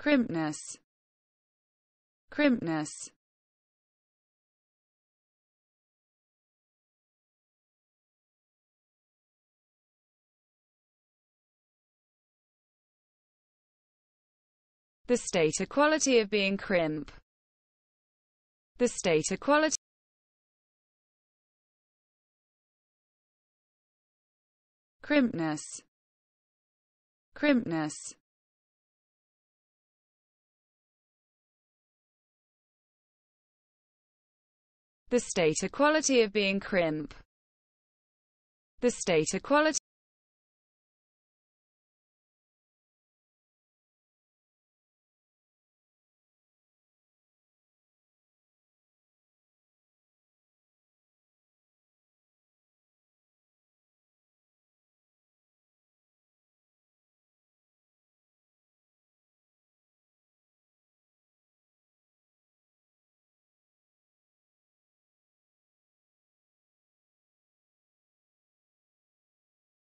crimpness, crimpness. The state equality of being crimp. The state equality crimpness crimpness The state equality of being crimp. The state equality